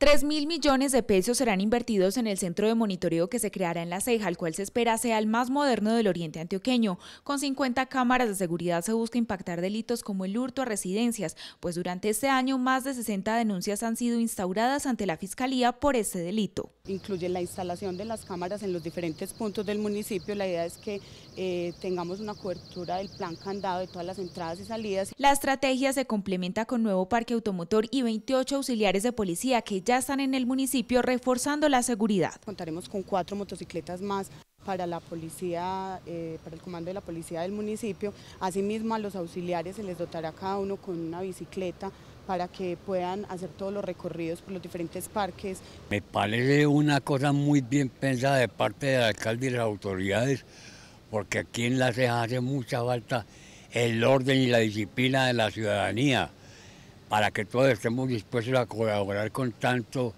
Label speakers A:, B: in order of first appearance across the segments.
A: 3 mil millones de pesos serán invertidos en el centro de monitoreo que se creará en La Ceja, el cual se espera sea el más moderno del oriente antioqueño. Con 50 cámaras de seguridad se busca impactar delitos como el hurto a residencias, pues durante este año más de 60 denuncias han sido instauradas ante la Fiscalía por ese delito. Incluye la instalación de las cámaras en los diferentes
B: puntos del municipio. La idea es que eh, tengamos una cobertura del plan candado de todas las entradas
A: y salidas. La estrategia se complementa con nuevo parque automotor y 28 auxiliares de policía que ya están en el municipio reforzando la seguridad. Contaremos con cuatro motocicletas más
B: para la policía, eh, para el comando de la policía del municipio. Asimismo, a los auxiliares se les dotará cada uno con una bicicleta para que puedan hacer todos los recorridos por los diferentes parques.
C: Me parece una cosa muy bien pensada de parte del alcalde y las autoridades, porque aquí en la ceja hace mucha falta el orden y la disciplina de la ciudadanía para que todos estemos dispuestos a colaborar con tanto,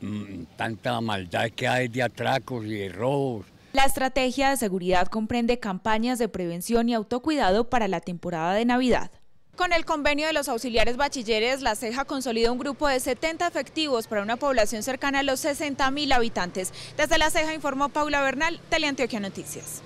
C: mm, tanta maldad que hay de atracos y de robos.
A: La estrategia de seguridad comprende campañas de prevención y autocuidado para la temporada de Navidad. Con el convenio de los auxiliares bachilleres, La Ceja consolida un grupo de 70 efectivos para una población cercana a los 60.000 habitantes. Desde La Ceja informó Paula Bernal, Teleantioquia Noticias.